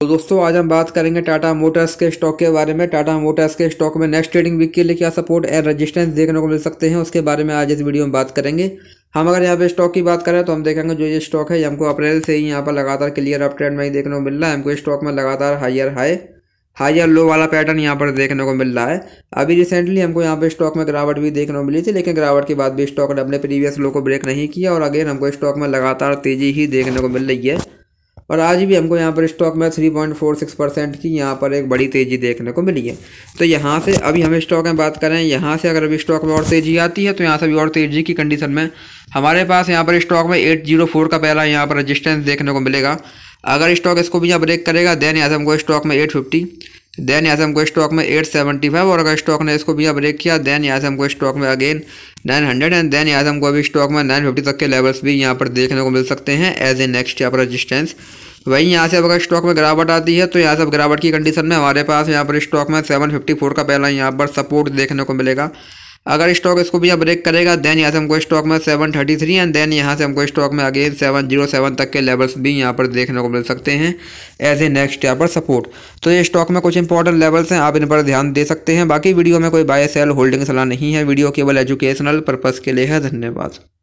तो दोस्तों आज हम बात करेंगे टाटा मोटर्स के स्टॉक के बारे में टाटा मोटर्स के स्टॉक में नेक्स्ट ट्रेडिंग वीक के लिए क्या सपोर्ट एंड रेजिस्टेंस देखने को मिल सकते हैं उसके बारे में आज इस वीडियो में बात करेंगे हम अगर यहाँ पे स्टॉक की बात करें तो हम देखेंगे जो ये स्टॉक है हमको अप्रैल से ही यहाँ पर लगातार क्लियर अप ट्रेंड में ही देखने को मिल रहा है हमको स्टॉक में लगातार हाइयर हाई हायर लो वाला पैटर्न यहाँ पर देखने को मिल रहा है अभी रिसेंटली हमको यहाँ पे स्टॉक में गिरावट भी देखने को मिली थी लेकिन गिरावट के बाद भी स्टॉक ने अपने प्रीवियस लो को ब्रेक नहीं किया और अगेन हमको स्टॉक में लगातार तेजी ही देखने को मिल रही है और आज भी हमको यहाँ पर स्टॉक में 3.46 परसेंट की यहाँ पर एक बड़ी तेज़ी देखने को मिली है तो यहाँ से अभी हम स्टॉक में बात करें यहाँ से अगर अभी स्टॉक में और तेज़ी आती है तो यहाँ से भी और तेज़ी की कंडीशन में हमारे पास यहाँ पर स्टॉक में 804 का पहला यहाँ पर रजिस्टेंस देखने को मिलेगा अगर स्टॉक इसको भी यहाँ ब्रेक करेगा देन यहाँ से हमको स्टॉक में एट फिफ्टी देन यहाँ से हमको स्टॉक में 875 और अगर स्टॉक ने इसको भी ब्रेक किया देन यहाँ से हमको स्टॉक में अगेन 900 एंड देन यहाँ से हमको अभी स्टॉक में 950 तक के लेवल्स भी यहाँ पर देखने को मिल सकते हैं एज ए नेक्स्ट यहाँ पर रजिस्टेंस वहीं यहाँ से अगर स्टॉक में गिरावट आती है तो यहाँ से अब गिरावट की कंडीशन में हमारे पास यहाँ पर स्टॉक में सेवन का पहला यहाँ पर सपोर्ट देखने को मिलेगा अगर स्टॉक इसको भी ब्रेक करेगा देन यहाँ से हमको स्टॉक में seven thirty three and then यहाँ से हमको स्टॉक में अगेन सेवन जीरो सेवन तक के लेवल्स भी यहाँ पर देखने को मिल सकते हैं एज ए नेक्स्ट यहाँ पर सपोर्ट तो ये स्टॉक में कुछ इंपॉर्टेंट लेवल्स हैं आप इन पर ध्यान दे सकते हैं बाकी वीडियो में कोई बाय सेल होल्डिंग सलाह नहीं है वीडियो केवल एजुकेशनल पर्पज़ के लिए है धन्यवाद